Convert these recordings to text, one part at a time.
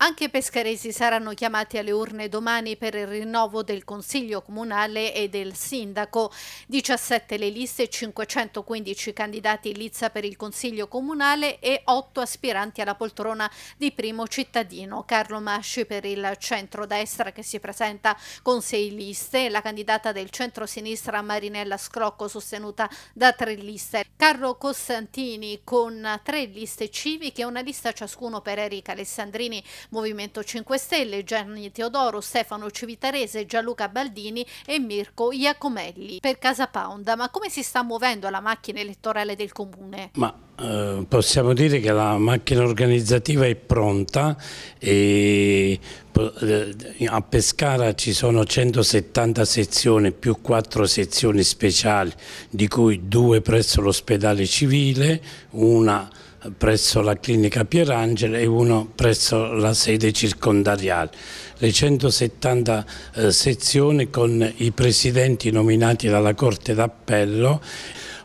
Anche i pescaresi saranno chiamati alle urne domani per il rinnovo del Consiglio Comunale e del Sindaco. 17 le liste, 515 candidati in lizza per il Consiglio Comunale e 8 aspiranti alla poltrona di primo cittadino. Carlo Masci per il centro-destra che si presenta con 6 liste, la candidata del centro-sinistra Marinella Scrocco sostenuta da 3 liste, Carlo Costantini con 3 liste civiche una lista ciascuno per Erika Alessandrini Movimento 5 Stelle, Gianni Teodoro, Stefano Civitarese, Gianluca Baldini e Mirko Iacomelli per Casa Pound. Ma come si sta muovendo la macchina elettorale del Comune? Ma eh, possiamo dire che la macchina organizzativa è pronta e eh, a Pescara ci sono 170 sezioni più 4 sezioni speciali di cui due presso l'ospedale civile, una presso la clinica Pierangelo e uno presso la sede circondariale. Le 170 eh, sezioni con i presidenti nominati dalla Corte d'Appello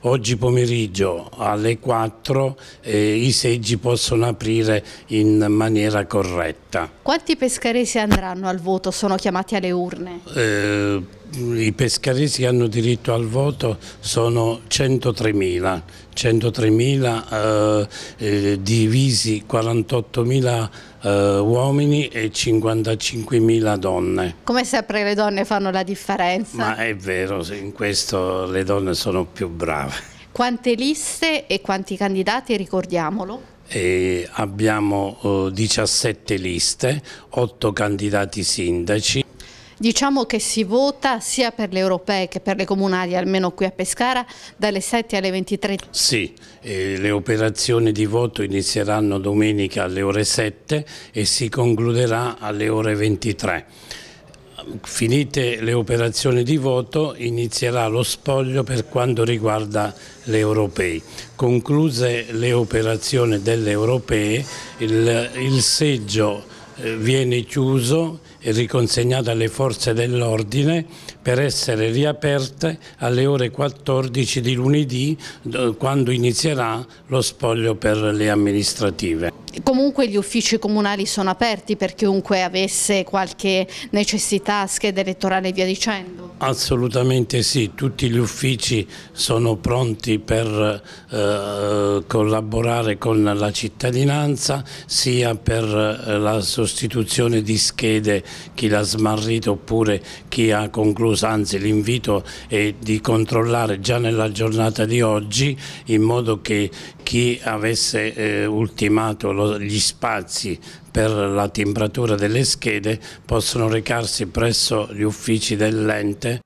oggi pomeriggio alle 4 eh, i seggi possono aprire in maniera corretta. Quanti pescaresi andranno al voto? Sono chiamati alle urne? Eh, i pescaresi che hanno diritto al voto sono 103.000, 103.000 eh, eh, divisi 48.000 eh, uomini e 55.000 donne. Come sempre le donne fanno la differenza. Ma è vero, in questo le donne sono più brave. Quante liste e quanti candidati, ricordiamolo? E abbiamo eh, 17 liste, 8 candidati sindaci, Diciamo che si vota sia per le europee che per le comunali, almeno qui a Pescara, dalle 7 alle 23. Sì, eh, le operazioni di voto inizieranno domenica alle ore 7 e si concluderà alle ore 23 finite le operazioni di voto inizierà lo spoglio per quanto riguarda le europee. Concluse le operazioni delle europee il, il seggio viene chiuso e riconsegnato alle forze dell'ordine per essere riaperte alle ore 14 di lunedì quando inizierà lo spoglio per le amministrative. Comunque gli uffici comunali sono aperti per chiunque avesse qualche necessità, scheda elettorale e via dicendo? Assolutamente sì, tutti gli uffici sono pronti per eh, collaborare con la cittadinanza sia per eh, la sostituzione di schede, chi l'ha smarrito oppure chi ha concluso Plus, anzi l'invito è di controllare già nella giornata di oggi in modo che chi avesse eh, ultimato lo, gli spazi per la timbratura delle schede possono recarsi presso gli uffici dell'ente.